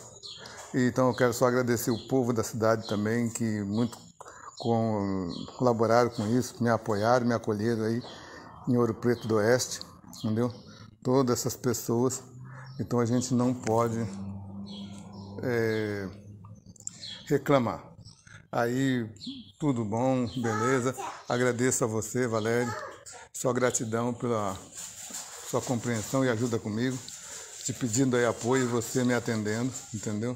Então eu quero só agradecer o povo da cidade também, que muito com, colaboraram com isso, me apoiaram, me acolheram aí em Ouro Preto do Oeste, entendeu? Todas essas pessoas. Então a gente não pode é, reclamar. Aí, tudo bom, beleza. Agradeço a você, Valério. Sua gratidão pela sua compreensão e ajuda comigo. Te pedindo aí apoio e você me atendendo, entendeu?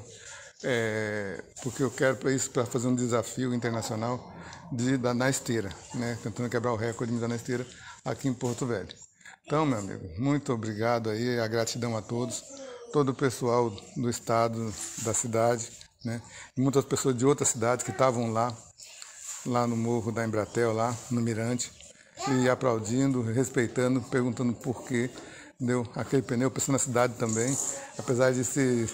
é, porque eu quero para isso, para fazer um desafio internacional de dar na esteira, né? Tentando quebrar o recorde de dar na esteira aqui em Porto Velho. Então, meu amigo, muito obrigado aí, a gratidão a todos, todo o pessoal do estado, da cidade, né? E muitas pessoas de outras cidades que estavam lá, lá no morro da Embratel, lá no Mirante, e aplaudindo, respeitando, perguntando por quê entendeu? Aquele pneu, pensando na cidade também, apesar de ser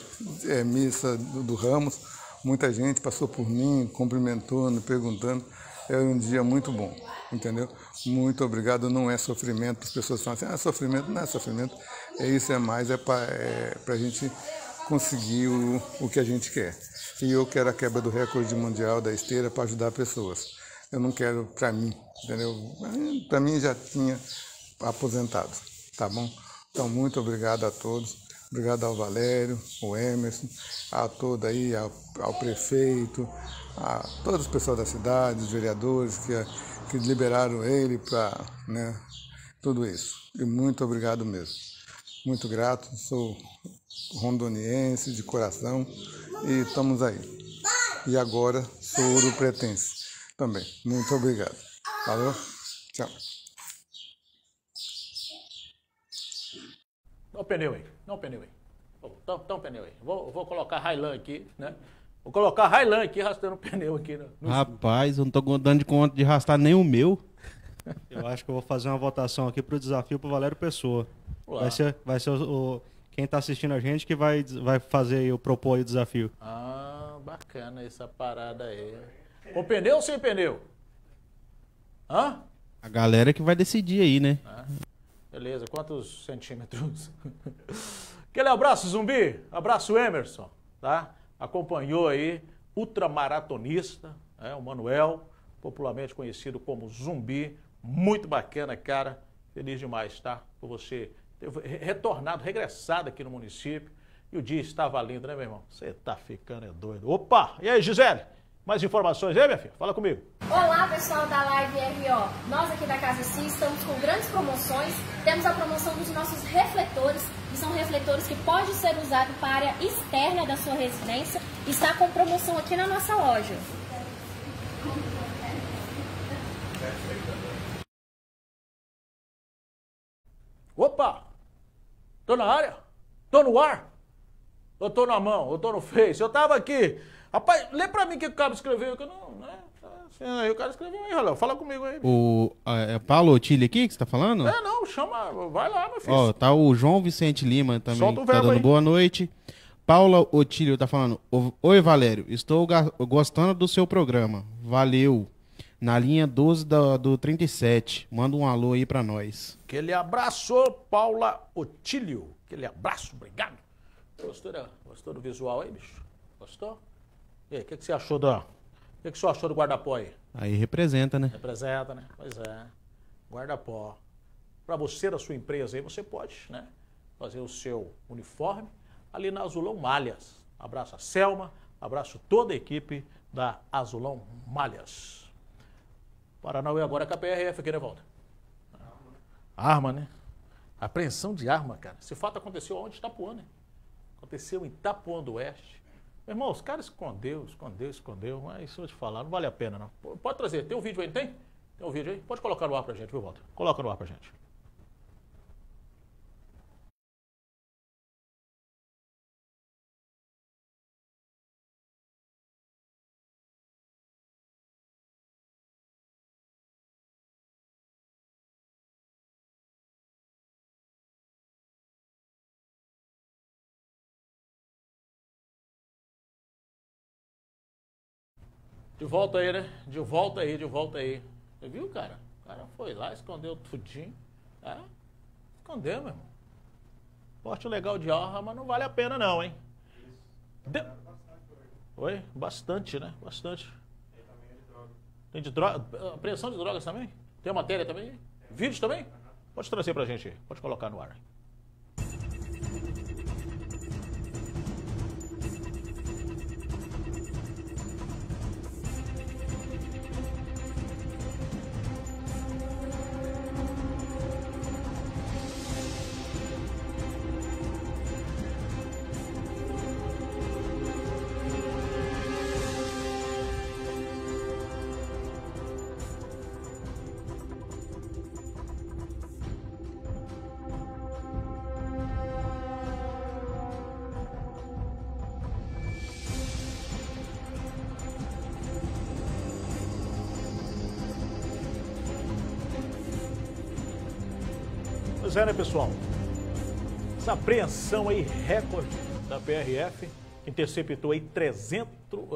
é, missa do, do, Ramos, muita gente passou por mim, cumprimentando, perguntando. É um dia muito bom, entendeu? Muito obrigado. Não é sofrimento. As pessoas falam assim, ah, é sofrimento não é sofrimento. É isso, é mais, é para é a gente conseguir o, o que a gente quer. E eu quero a quebra do recorde mundial da esteira para ajudar pessoas. Eu não quero para mim, entendeu? Para mim já tinha aposentado, tá bom? Então, muito obrigado a todos. Obrigado ao Valério, o Emerson, a todo aí, ao, ao prefeito, a todas as pessoas da cidade, os vereadores que, que liberaram ele para né, tudo isso. E muito obrigado mesmo. Muito grato, sou rondoniense de coração e estamos aí. E agora sou ouro pretense também. Muito obrigado. Falou? Tchau. Dá um pneu aí, dá pneu aí. dá, dá pneu aí. Vou, vou colocar Railan aqui, né? Vou colocar Railan aqui, arrastando o pneu aqui. No, né? no... Rapaz, eu não tô dando de conta de arrastar nem o meu. Eu acho que eu vou fazer uma votação aqui pro desafio pro Valério Pessoa. Olá. Vai ser, vai ser o, o, quem tá assistindo a gente que vai, vai fazer o propor o desafio. Ah, bacana essa parada aí. Com pneu ou sem pneu? Hã? A galera que vai decidir aí, né? Ah. Beleza, quantos centímetros? Aquele abraço, zumbi. Abraço, Emerson. Tá? Acompanhou aí, ultramaratonista, né? o Manuel, popularmente conhecido como Zumbi. Muito bacana, cara. Feliz demais, tá? Por você ter retornado, regressado aqui no município. E o dia estava lindo, né, meu irmão? Você tá ficando é doido. Opa! E aí, Gisele? Mais informações aí, minha filha? Fala comigo. Olá, pessoal da Live RO. Nós aqui da Casa Sim estamos com grandes promoções. Temos a promoção dos nossos refletores, que são refletores que podem ser usados para a área externa da sua residência. Está com promoção aqui na nossa loja. Opa! Tô na área? Tô no ar? Eu tô na mão, eu tô no Face. Eu tava aqui Rapaz, lê pra mim o que o cara escreveu, que eu não. Né? Assim, aí ah, o cara escreveu aí, Rolão. Fala comigo aí. O é, é Paulo Otílio aqui que você tá falando? É, não, chama. Vai lá, meu filho. Ó, tá o João Vicente Lima também. Solta o verbo tá dando aí. boa noite. Paula Otílio tá falando. Oi, Valério, estou gostando do seu programa. Valeu. Na linha 12 do, do 37. Manda um alô aí para nós. Aquele abraço, Paula Otílio. Aquele abraço, obrigado. Gostou, gostou do visual aí, bicho? Gostou? E aí, o que, que você achou do O que, que você achou do guarda-pó aí? Aí representa, né? Representa, né? Pois é. Guarda-pó. Para você, da sua empresa aí, você pode, né? Fazer o seu uniforme ali na Azulão Malhas. Abraço a Selma, abraço toda a equipe da Azulão Malhas. Paranauê agora com a PRF aqui, né, Volta? Arma, né? Apreensão de arma, cara. Esse fato aconteceu onde? Itapuã, né? Aconteceu em Itapuã do Oeste. Meu irmão, os caras escondeu, escondeu, escondeu. Mas se eu te falar, não vale a pena, não. Pode trazer. Tem um vídeo aí, não tem? Tem um vídeo aí? Pode colocar no ar pra gente, viu, Walter? Coloca no ar pra gente. De volta aí, né? De volta aí, de volta aí. Você viu, cara? O cara foi lá, escondeu tudinho. É? Escondeu, meu irmão. Porte legal de mas não vale a pena não, hein? De... Oi? Bastante, né? Bastante. Tem de droga. Ah, apreensão de drogas também? Tem matéria também? Vídeo também? Pode trazer pra gente, pode colocar no ar. é, né, pessoal? Essa apreensão aí recorde da PRF interceptou aí 300,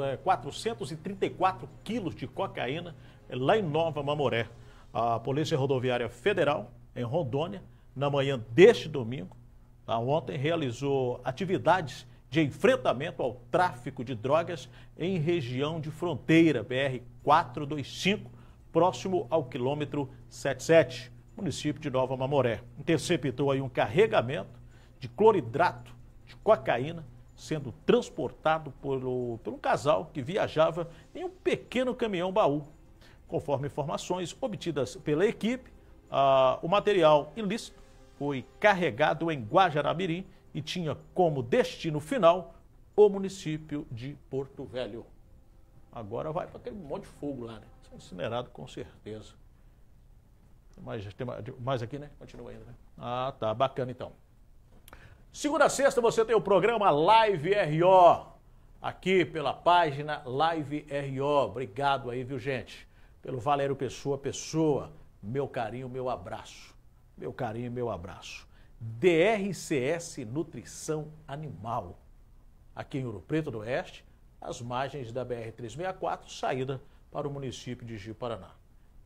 é, 434 quilos de cocaína lá em Nova Mamoré. A Polícia Rodoviária Federal, em Rondônia, na manhã deste domingo, tá, ontem, realizou atividades de enfrentamento ao tráfico de drogas em região de fronteira BR 425, próximo ao quilômetro 77 município de Nova Mamoré. Interceptou aí um carregamento de cloridrato de cocaína sendo transportado pelo, por um casal que viajava em um pequeno caminhão baú. Conforme informações obtidas pela equipe, ah, o material ilícito foi carregado em Guajarabirim e tinha como destino final o município de Porto Velho. Agora vai para aquele monte de fogo lá, né? Isso é incinerado com certeza. Mas tem mais aqui, né? Continua ainda, né? Ah, tá. Bacana, então. Segunda a sexta você tem o programa Live RO. Aqui pela página Live RO. Obrigado aí, viu, gente? Pelo Valério Pessoa Pessoa. Meu carinho, meu abraço. Meu carinho, meu abraço. DRCS Nutrição Animal. Aqui em Ouro Preto do Oeste, às margens da BR-364, saída para o município de Ji Paraná.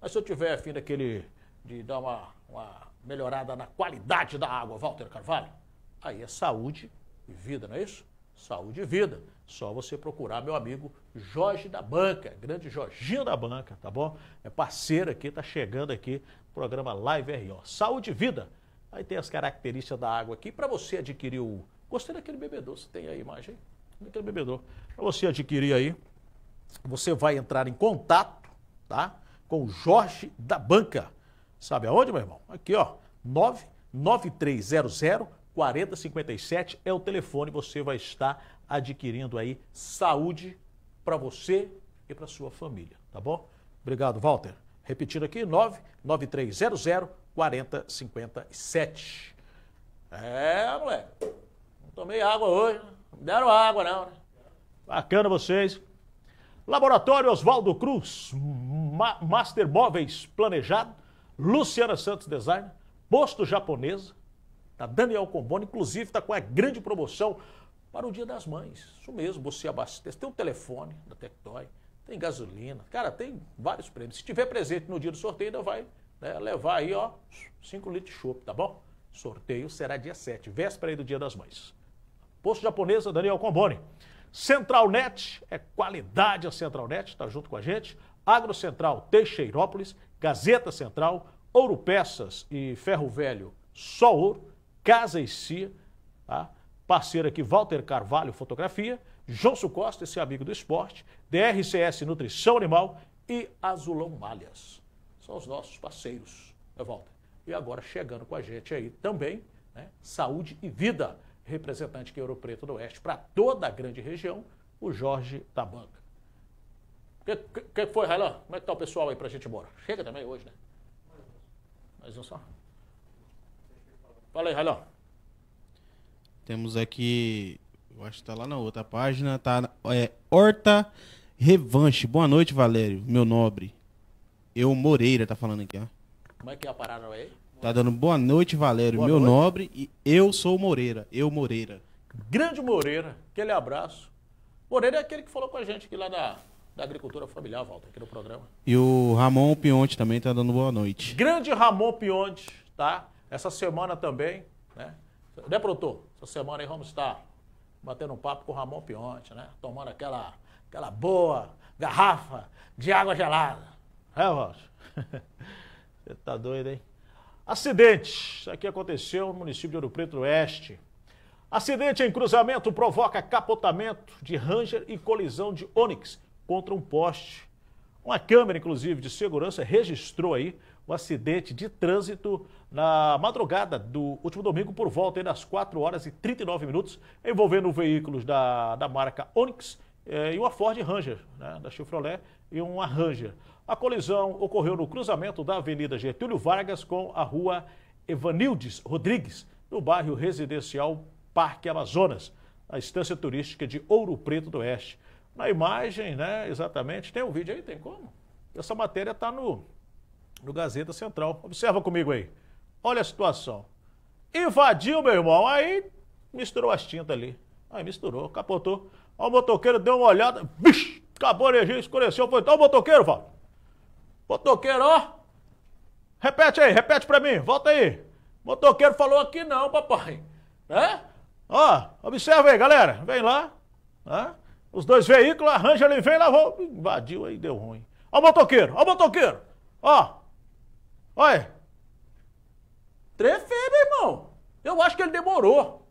Mas se eu tiver afim daquele de dar uma, uma melhorada na qualidade da água, Walter Carvalho? Aí é saúde e vida, não é isso? Saúde e vida. Só você procurar meu amigo Jorge da Banca, grande Jorginho da Banca, tá bom? É parceiro aqui, tá chegando aqui, programa Live RO. Saúde e vida. Aí tem as características da água aqui. Para você adquirir o. Gostei daquele bebedouro, você tem a imagem Daquele bebedouro. Para você adquirir aí, você vai entrar em contato, tá? Com o Jorge da Banca. Sabe aonde, meu irmão? Aqui, ó, 99300 4057 é o telefone, você vai estar adquirindo aí saúde para você e para sua família, tá bom? Obrigado, Walter. Repetindo aqui, 99300 4057. É, moleque. Não tomei água hoje. Não deram água, não. Né? Bacana vocês. Laboratório Oswaldo Cruz, Ma Master Móveis Planejado Luciana Santos Design, Posto Japonesa, da tá Daniel Combone, inclusive está com a grande promoção para o Dia das Mães. Isso mesmo, você abastece. Tem um telefone da Tectoy, tem gasolina, cara, tem vários prêmios. Se tiver presente no dia do sorteio, ainda vai né, levar aí, ó, 5 litros de chope, tá bom? Sorteio será dia 7, véspera aí do Dia das Mães. Posto Japonesa, Daniel Comboni. Centralnet, é qualidade a Centralnet, está junto com a gente. Agrocentral Teixeirópolis Gazeta Central, Ouro Peças e Ferro Velho, só ouro, Casa e Cia, tá? parceiro aqui Walter Carvalho Fotografia, Johnson Costa, esse amigo do esporte, DRCS Nutrição Animal e Azulão Malhas. São os nossos parceiros, né, Walter? E agora chegando com a gente aí também, né, Saúde e Vida, representante aqui Ouro Preto do Oeste para toda a grande região, o Jorge da Banca que, que, que foi, Railan? Como é que tá o pessoal aí pra gente ir embora? Chega também hoje, né? Mais um só. Fala aí, Railan. Temos aqui, eu acho que tá lá na outra página, tá? É Horta Revanche. Boa noite, Valério, meu nobre. Eu Moreira tá falando aqui, ó. Como é que é a parada aí? Tá dando boa noite, Valério, boa meu noite. nobre. E eu sou Moreira. Eu Moreira. Grande Moreira, aquele abraço. Moreira é aquele que falou com a gente aqui lá da da agricultura familiar, Walter, aqui no programa. E o Ramon Pionte também está dando boa noite. Grande Ramon Pionte, tá? Essa semana também, né? Né, produtor? Essa semana aí vamos estar batendo um papo com o Ramon Pionte, né? Tomando aquela, aquela boa garrafa de água gelada. É, Walter? Você tá doido, hein? Acidente. Isso aqui aconteceu no município de Ouro Preto Oeste. Acidente em cruzamento provoca capotamento de Ranger e colisão de Onix contra um poste. Uma câmera, inclusive, de segurança registrou aí o um acidente de trânsito na madrugada do último domingo, por volta das 4 horas e 39 minutos, envolvendo veículos da, da marca Onix eh, e uma Ford Ranger, né, da Chevrolet, e uma Ranger. A colisão ocorreu no cruzamento da Avenida Getúlio Vargas com a Rua Evanildes Rodrigues, no bairro residencial Parque Amazonas, na estância turística de Ouro Preto do Oeste na imagem, né? Exatamente. Tem um vídeo aí? Tem como? Essa matéria está no, no Gazeta Central. Observa comigo aí. Olha a situação. Invadiu, meu irmão. Aí misturou as tintas ali. Aí misturou, capotou. Olha o motoqueiro deu uma olhada. Vixe! Acabou a energia, escureceu. Foi então o motoqueiro, fala. Motoqueiro, ó. Repete aí, repete pra mim. Volta aí. Motoqueiro falou aqui não, papai. Né? Ó, observa aí, galera. Vem lá. Né? Os dois veículos, arranja, ele vem, lavou, hum, invadiu, aí deu ruim. Ó o motoqueiro, ó o motoqueiro, ó. Olha. É. Trefeiro, irmão. Eu acho que ele demorou.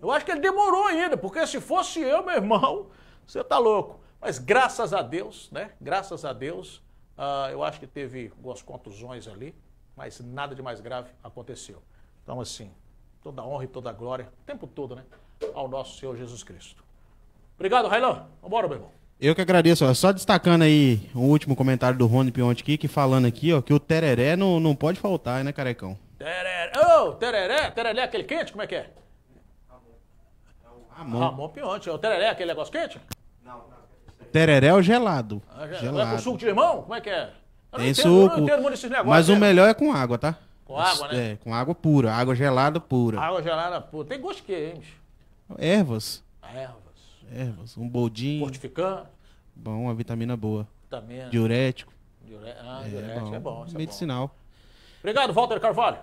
Eu acho que ele demorou ainda, porque se fosse eu, meu irmão, você tá louco. Mas graças a Deus, né? Graças a Deus, uh, eu acho que teve algumas contusões ali, mas nada de mais grave aconteceu. Então, assim, toda honra e toda glória, o tempo todo, né? Ao nosso Senhor Jesus Cristo. Obrigado, Railan. Vambora, meu irmão. Eu que agradeço. Ó. Só destacando aí o último comentário do Rony Pionte aqui, que falando aqui, ó, que o tereré não, não pode faltar, né, carecão? Tereré. Ô, oh, tereré. Tereré é aquele quente? Como é que é? Ramon. Ramon Pionte. É o tereré é aquele negócio quente? Não, não. É tereré é o gelado. Ah, gelado. É, gelado. É com suco de limão? Como é que é? Eu Tem entendo, suco. Negócios, mas né? o melhor é com água, tá? Com água, né? É, com água pura. Água gelada pura. Água gelada pura. Tem gosto que, hein, bicho? Ervas. Ervas ervas, é, um boldinho. Fortificante? Bom, uma vitamina boa. Vitamina. É. Diurético. Diure... Ah, é, diurético é bom. é bom. Medicinal. Obrigado, Walter Carvalho.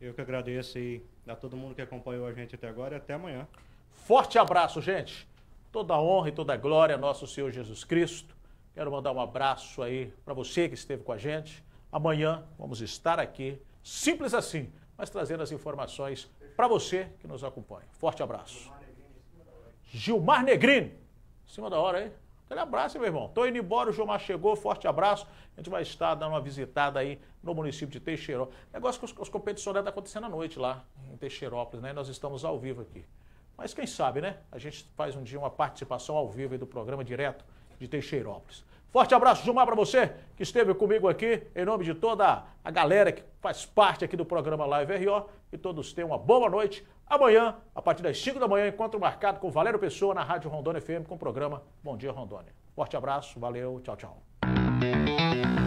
Eu que agradeço aí a todo mundo que acompanhou a gente até agora e até amanhã. Forte abraço, gente. Toda a honra e toda a glória a nosso Senhor Jesus Cristo. Quero mandar um abraço aí para você que esteve com a gente. Amanhã vamos estar aqui, simples assim, mas trazendo as informações para você que nos acompanha. Forte abraço. Gilmar Negrini. Em cima da hora, hein? Aquele abraço, meu irmão. Tô indo embora, o Gilmar chegou, forte abraço. A gente vai estar dando uma visitada aí no município de Teixeiró. Negócio que os, os competições estão acontecendo à noite lá em Teixeirópolis, né? E nós estamos ao vivo aqui. Mas quem sabe, né? A gente faz um dia uma participação ao vivo aí do programa direto de Teixeirópolis. Forte abraço, Gilmar, para você que esteve comigo aqui, em nome de toda a galera que faz parte aqui do programa Live RO. E todos tenham uma boa noite, Amanhã, a partir das 5 da manhã, encontro marcado com Valério Pessoa na Rádio Rondônia FM com o programa Bom Dia Rondônia. Forte abraço, valeu, tchau, tchau.